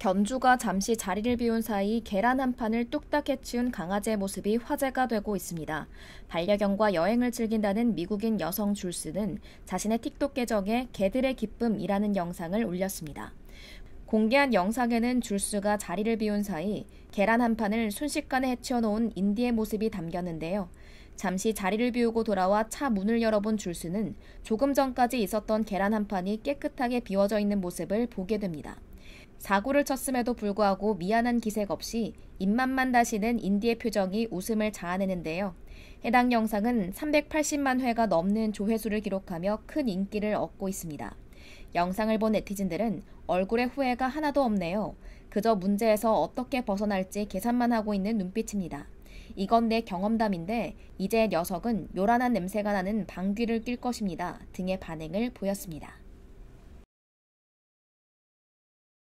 견주가 잠시 자리를 비운 사이 계란 한 판을 뚝딱 해치운 강아지의 모습이 화제가 되고 있습니다. 반려견과 여행을 즐긴다는 미국인 여성 줄스는 자신의 틱톡 계정에 개들의 기쁨이라는 영상을 올렸습니다. 공개한 영상에는 줄스가 자리를 비운 사이 계란 한 판을 순식간에 해치워놓은 인디의 모습이 담겼는데요. 잠시 자리를 비우고 돌아와 차 문을 열어본 줄스는 조금 전까지 있었던 계란 한 판이 깨끗하게 비워져 있는 모습을 보게 됩니다. 사고를 쳤음에도 불구하고 미안한 기색 없이 입맛만 다시는 인디의 표정이 웃음을 자아내는데요. 해당 영상은 380만 회가 넘는 조회수를 기록하며 큰 인기를 얻고 있습니다. 영상을 본 네티즌들은 얼굴에 후회가 하나도 없네요. 그저 문제에서 어떻게 벗어날지 계산만 하고 있는 눈빛입니다. 이건 내 경험담인데 이제 녀석은 요란한 냄새가 나는 방귀를 낄 것입니다 등의 반응을 보였습니다.